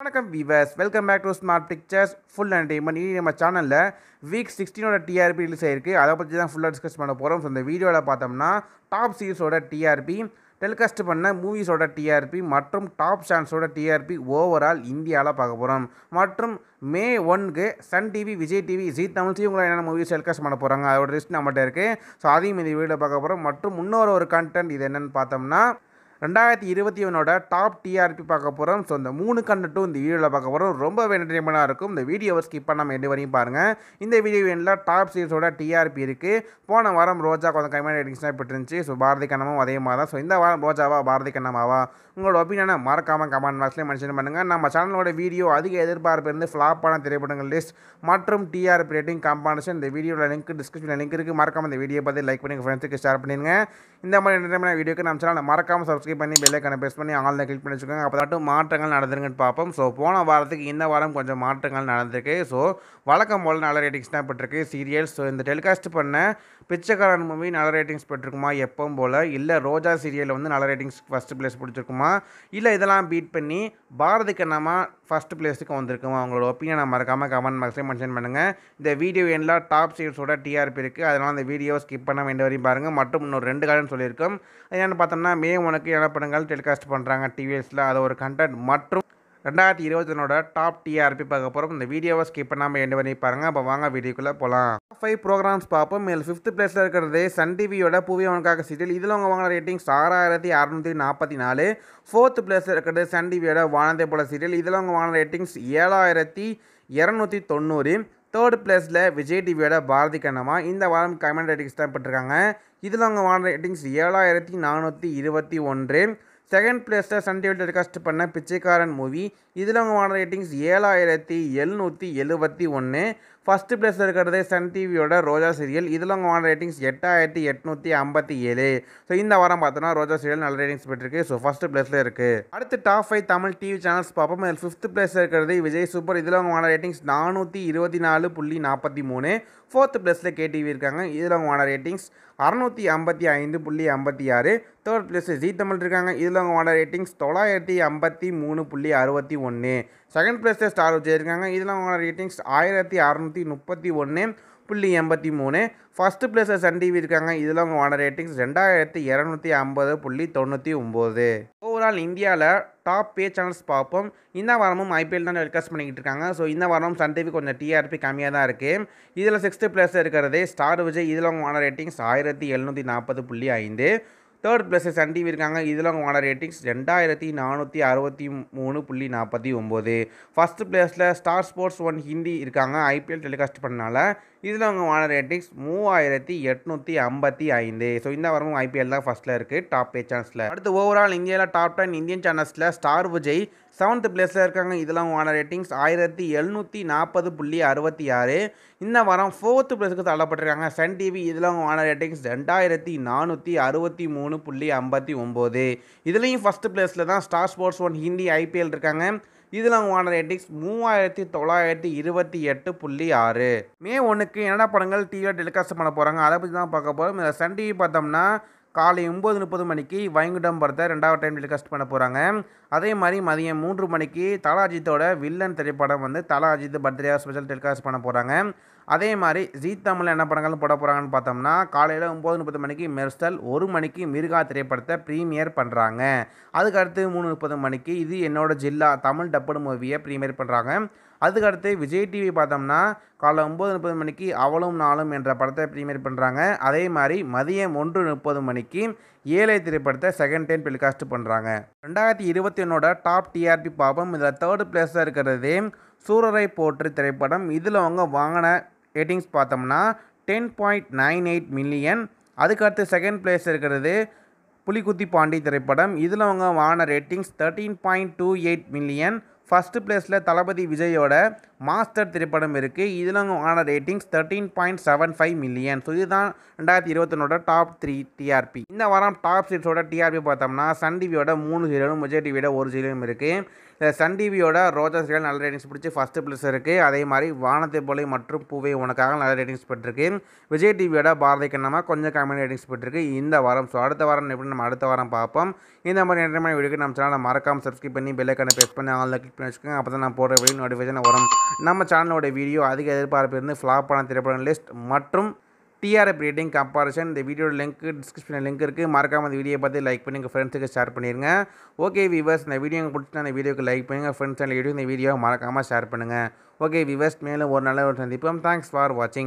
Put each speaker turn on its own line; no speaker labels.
வணக்கம் viewers welcome back to smart pictures full entertainment இனி நம்ம சேனலில் வீக் சிக்ஸ்டீனோட டிஆர்பி ரிலீஸ் ஆயிருக்கு அதை பற்றி தான் ஃபுல்லாக டிஸ்கஸ் பண்ண போகிறோம் ஸோ இந்த வீடியோவில் பார்த்தோம்னா டாப் சீரிஸோட டிஆர்பி டெலிகாஸ்ட் பண்ண மூவிஸோட டிஆர்பி மற்றும் டாப் சான்ஸோட டிஆர்பி ஓவரால் இந்தியாவில் பார்க்க போகிறோம் மற்றும் மே ஒன்க்கு Sun TV Vijay TV Zee தமிழ்ஸையும் உங்களை என்னென்ன மூவிஸ் டெலிகாஸ்ட் பண்ண போகிறாங்க அதோட லிஸ்ட் நம்மகிட்ட இருக்குது ஸோ அதையும் இந்த வீடியோவில் பார்க்க போகிறோம் மற்றும் இன்னொரு ஒரு கண்டென்ட் இது என்னென்னு பார்த்தோம்னா ரெண்டாயிரத்தி இருபத்தி ஒன்னோட டாப் டிஆர்பி பார்க்க போகிறோம் ஸோ இந்த மூணு கண்டட்டும் இந்த வீடியோவில் பார்க்க போகிறோம் ரொம்ப என்டர்டைன்மெண்ட்டாக இருக்கும் இந்த வீடியோவை ஸ்கிப் பண்ணாமல் எண்டு வரையும் பாருங்கள் இந்த வீடியோ எண்ணில் டாப் சீரிஸோட டிஆர்பி இருக்குது போன வாரம் ரோஜா கொஞ்சம் கம்மியான தான் பெற்றுருந்துச்சு ஸோ பாரதி கண்ணமும் அதே மாதிரி தான் ஸோ இந்த வாரம் ரோஜாவா பாரதி கண்ணமாவா உங்களோட ஒப்பீனியனை மறக்காமல் கமெண்ட் பாக்ஸ்லேயே மென்ஷன் பண்ணுங்கள் நம்ம சேனலோட வீடியோ அதிக எதிர்பார்ப்பு இருந்து ஃப்ளாப்பான திரைப்படங்கள் லிஸ்ட் மற்றும் டிஆர்பி ரேட்டிங் காம்படிஷன் இந்த வீடியோவில் லிங்க் டிஸ்கிரிப்ஷனில் லிங்க் இருக்குது மறக்காமல் இந்த வீடியோ பார்த்து லைக் பண்ணி ஃப்ரெண்ட்ஸுக்கு ஷேர் பண்ணிடுங்க இந்த மாதிரி என்டர்டைன்மெண்ட் வீடியோக்கு நம்ம சேனலை மறக்காமல் சப்ஸ்கிரைப் கிளிக் பண்ணி பெல்லைக்கான ப்ரெஸ் பண்ணி ஆலில் கிளிக் பண்ணி வச்சுக்கோங்க அப்போ தாட்டும் மாற்றங்கள் நடந்துருங்கன்னு பார்ப்போம் ஸோ போன வாரத்துக்கு இந்த வாரம் கொஞ்சம் மாற்றங்கள் நடந்திருக்கு ஸோ வழக்கம் போல் நல்ல ரேட்டிங்ஸ் தான் பெற்றிருக்கு சீரியல்ஸ் ஸோ இந்த டெலிகாஸ்ட் பண்ண பிச்சைக்காரன் மூவி நல்ல ரேட்டிங்ஸ் பெற்றிருக்குமா எப்பவும் போல் இல்லை ரோஜா சீரியல் வந்து நல்ல ரேட்டிங்ஸ் ஃபஸ்ட் பிளேஸ் பிடிச்சிருக்குமா இல்லை இதெல்லாம் பீட் பண்ணி பாரதி கண்ணாமா ஃபஸ்ட் பிளேஸுக்கு வந்திருக்குமா அவங்களோட நான் மறக்காமல் கமெண்ட் பாக்ஸே மென்ஷன் பண்ணுங்கள் இந்த வீடியோ எண்ணில் டாப் சீரியல்ஸோட டிஆர்பி இருக்குது அதனால் அந்த வீடியோ ஸ்கிப் பண்ண வேண்டிய வரையும் பாருங்கள் மற்றும் இன்னொரு ரெண்டு காலம்னு சொல்லியிருக்கோம் என்னென்னு பார்த்தோம்னா மே உனக்கு மாதிரியான படங்கள் டெலிகாஸ்ட் பண்ணுறாங்க டிவிஎஸில் அது ஒரு கண்டென்ட் மற்றும் ரெண்டாயிரத்தி இருபத்தொன்னோட டாப் டிஆர்பி பார்க்க போகிறோம் இந்த வீடியோவை ஸ்கிப் பண்ணாமல் என்ன பண்ணி பாருங்கள் அப்போ வாங்க வீடியோக்குள்ளே போகலாம் ஃபைவ் ப்ரோக்ராம்ஸ் பார்ப்போம் மேல் ஃபிஃப்த் பிளேஸில் இருக்கிறது சன் டிவியோட புவி அவனுக்காக சீரியல் இதில் அவங்க வாங்கின ரேட்டிங்ஸ் ஆறாயிரத்தி அறநூற்றி நாற்பத்தி நாலு ஃபோர்த் பிளேஸில் இருக்கிறது சன் டிவியோட வானந்தே போல சீரியல் இதில் அவங்க வாங்கின ரேட்டிங்ஸ் ஏழாயிரத்தி இரநூத்தி தொண்ணூறு தேர்ட் பிளேஸில் விஜய் டிவியோட பாரதி கண்ணம்மா இந்த வாரம் கமெண்ட் ரேட்டிங்ஸ் தான் பட்டிருக்காங்க இதில் அவங்க வார ரேட்டிங்ஸ் ஏழாயிரத்தி நானூற்றி இருபத்தி ஒன்று செகண்ட் பிளேஸில் சன் டிவி டெலிகாஸ்ட் பண்ண பிச்சைக்காரன் மூவி இதில் அவங்க வார ரேட்டிங்ஸ் ஏழாயிரத்தி எழுநூற்றி எழுபத்தி ஒன்று ஃபஸ்ட்டு பிளேஸில் இருக்கிறது சன் டிவியோட ரோஜா சீரியல் இதில் உங்கள் ரேட்டிங்ஸ் எட்டாயிரத்தி எட்நூற்றி ஐம்பத்தி ஏழு ஸோ இந்த வாரம் பார்த்தோன்னா ரோஜா சீரியல் நல்ல ரேட்டிங்ஸ் பெற்றிருக்கு ஸோ ஃபஸ்ட் பிளேஸில் இருக்குது அடுத்து top five Tamil TV channels பார்ப்போம் இதில் ஃபிஃப்த் பிளேஸில் இருக்கிறது விஜய் சூப்பர் இதில் உங்கள் ரேட்டிங்ஸ் நானூற்றி இருபத்தி நாலு புள்ளி நாற்பத்தி மூணு ஃபோர்த்து பிளேஸில் கேடிவி இருக்காங்க இதில் உங்கள் ரேட்டிங்ஸ் அறநூற்றி ஐம்பத்தி ஐந்து புள்ளி ஐம்பத்தி ஆறு தேர்ட் பிளேஸ் ஜி தமிழ் இருக்காங்க இதில் அவங்க வாங்க ரேட்டிங்ஸ் தொள்ளாயிரத்தி ஐம்பத்தி மூணு புள்ளி அறுபத்தி ஒன்று செகண்ட் பிளேஸில் ஸ்டார் விஜய் இருக்காங்க இதில் அவங்க ரேட்டிங்ஸ் ஆயிரத்தி அறநூற்றி முப்பத்தி ஒன்று புள்ளி எண்பத்தி மூணு ஃபஸ்ட்டு பிளேஸில் சன் டிவி இருக்காங்க இதில் அவங்க வான ரேட்டிங்ஸ் ரெண்டாயிரத்தி இரநூத்தி ஐம்பது புள்ளி தொண்ணூற்றி ஒம்பது ஓவரால் இந்தியாவில் டாப் பே சேனல்ஸ் பார்ப்போம் இந்த வாரமும் ஐபிஎல் தான் டெலிகாஸ்ட் பண்ணிக்கிட்டு இருக்காங்க ஸோ இந்த வாரமும் சன் டிவி கொஞ்சம் டிஆர்பி கம்மியாக தான் இருக்குது இதில் சிக்ஸ்த்து பிளேஸில் இருக்கிறது ஸ்டார் விஜய் இதில் அவங்க வான ரேட்டிங்ஸ் ஆயிரத்தி எழுநூற்றி நாற்பது புள்ளி ஐந்து தேர்ட் ப்ளஸ் டிவி இருக்காங்க இதில் வாங்கின ரேட்டிங்ஸ் ரெண்டாயிரத்தி நானூற்றி அறுபத்தி மூணு புள்ளி நாற்பத்தி ஒம்பது ஃபஸ்ட்டு பிளேஸில் ஸ்டார் ஸ்போர்ட்ஸ் ஒன் ஹிந்தி இருக்காங்க ஐபிஎல் டெலிகாஸ்ட் பண்ணனால இதில் அவங்க வாங்கின ரேட்டிங்ஸ் மூவாயிரத்தி எட்நூற்றி ஐம்பத்தி ஐந்து ஸோ இந்த வரமும் ஐபிஎல் தான் ஃபஸ்ட்டில் இருக்குது டாப் பே சேனல்ஸில் அடுத்து ஓவரால் இந்தியாவில் டாப் டென் இந்தியன் சேனல்ஸில் ஸ்டார் விஜய் செவன்த் பிளேஸில் இருக்காங்க இதெல்லாம் ஓனர் ரேட்டிங்ஸ் ஆயிரத்தி எழுநூற்றி நாற்பது புள்ளி அறுபத்தி ஆறு இந்த வாரம் ஃபோர்த் பிளேஸுக்கு தள்ளப்பட்டிருக்காங்க சன் டிவி இதெல்லாம் ஓனர் ரேட்டிங்ஸ் ரெண்டாயிரத்தி நானூற்றி அறுபத்தி மூணு புள்ளி ஐம்பத்தி ஒம்பது இதுலேயும் ஃபஸ்ட் பிளேஸில் தான் Star Sports one Hindi IPL இருக்காங்க இதில் ஆன ரேட்டிங்ஸ் மூவாயிரத்தி தொள்ளாயிரத்தி இருபத்தி எட்டு புள்ளி ஆறு மே ஒன்றுக்கு என்னென்ன படங்கள் டிவியில் டெலிகாஸ்ட் பண்ண போகிறாங்க அதை பற்றி தான் பார்க்க போகிறோம் இந்த சன் டிவி பார்த்தோம்னா காலை ஒம்பது முப்பது மணிக்கு வைங்குடம் படத்தை ரெண்டாவது டைம் டெலிகாஸ்ட் பண்ண போகிறாங்க அதே மாதிரி மதியம் மூன்று மணிக்கு தலாஜித்தோட வில்லன் திரைப்படம் வந்து தலாஜித் பர்த்டே ஸ்பெஷல் டெலிகாஸ்ட் பண்ண போகிறாங்க அதே மாதிரி ஜீ தமிழில் என்ன படங்கள் போட போகிறாங்கன்னு பார்த்தோம்னா காலையில் ஒம்பது முப்பது மணிக்கு மெர்சல் ஒரு மணிக்கு மிருகா திரைப்படத்தை ப்ரீமியர் பண்ணுறாங்க அதுக்கடுத்து மூணு முப்பது மணிக்கு இது என்னோடய ஜில்லா தமிழ் டப்புடு மூவியை ப்ரீமியர் பண்ணுறாங்க அதுக்கடுத்து விஜய் டிவி பார்த்தோம்னா காலை ஒம்பது முப்பது மணிக்கு அவளும் நாளும் என்ற படத்தை ப்ரீமியர் பண்ணுறாங்க அதே மாதிரி மதியம் ஒன்று முப்பது மணிக்கு ஏழை திரைப்படத்தை செகண்ட் டைம் டெலிகாஸ்ட் பண்ணுறாங்க ரெண்டாயிரத்தி இருபத்தி ஒன்னோட டாப் டிஆர்பி பாபம் இதில் தேர்ட் பிளேஸில் இருக்கிறது சூரரை போற்று திரைப்படம் இதில் அவங்க வாங்கின ரேட்டிங்ஸ் பார்த்தோம்னா ten point nine eight million அதுக்கடுத்து செகண்ட் பிளேஸ் இருக்கிறது புலிகுத்தி பாண்டி திரைப்படம் இதில் அவங்க வாங்கின ratings thirteen point two eight million first பிளேஸில் தளபதி விஜயோட மாஸ்டர் திரைப்படம் இருக்குது இதில் ஆன ratings thirteen point seven five million so இதுதான் ரெண்டாயிரத்தி இருபத்தொன்னோட டாப் த்ரீ டிஆர்பி இந்த வாரம் டாப் சீட்ஸோட டிஆர்பி பார்த்தோம்னா சன் டிவியோட மூணு சீரியலும் விஜய் டிவியோட ஒரு சீரியலும் இருக்குது இந்த சன் டிவியோட ரோஜா சீரியல் நல்ல ரேட்டிங்ஸ் பிடிச்சி ஃபஸ்ட்டு ப்ளஸ் இருக்குது அதே மாதிரி வானத்தை போலே மற்றும் பூவை உனக்காக நல்ல ரேட்டிங்ஸ் பெற்றிருக்கு விஜய் டிவியோட பாரதி கண்ணமா கொஞ்சம் கம்மி ரேட்டிங்ஸ் பெற்றிருக்கு இந்த வாரம் ஸோ அடுத்த வாரம் எப்படி நம்ம அடுத்த வாரம் பார்ப்போம் இந்த மாதிரி நேரமான வீடியோக்கு நம்ம சேனலை மறக்காமல் சப்ஸ்கிரைப் பண்ணி பெல்லைக்கான ப்ரெஸ் பண்ணி ஆன்லைன் கிளிக் பண்ணி வச்சுக்கோங்க அப்போ தான் நான் போடுற வீடியோ நோட்டிஃபிகேஷன் வரும் நம்ம சேனலோட வீடியோ அதிக எதிர்பார்ப்பு இருந்து ஃப்ளாப்பான திரைப்படம் லிஸ்ட் மற்றும் டிஆர்எப் ரேட்டிங் கம்பாரிசன் இந்த வீடியோ லிங்க் டிஸ்கிரிப்ஷனில் லிங்க் இருக்குது மறக்காமல் இந்த வீடியோ பார்த்து லைக் பண்ணி உங்கள் ஃப்ரெண்ட்ஸுக்கு ஷேர் பண்ணிடுங்க ஓகே விவர்ஸ் இந்த வீடியோ பிடிச்சிருந்தா இந்த வீடியோக்கு லைக் பண்ணுங்கள் ஃப்ரெண்ட்ஸ் அண்ட் வீடியோ இந்த வீடியோ மறக்காமல் ஷேர் பண்ணுங்கள் ஓகே விவர்ஸ் மேலும் ஒரு நல்ல ஒரு சந்திப்போம் தேங்க்ஸ் ஃபார் வாட்சிங்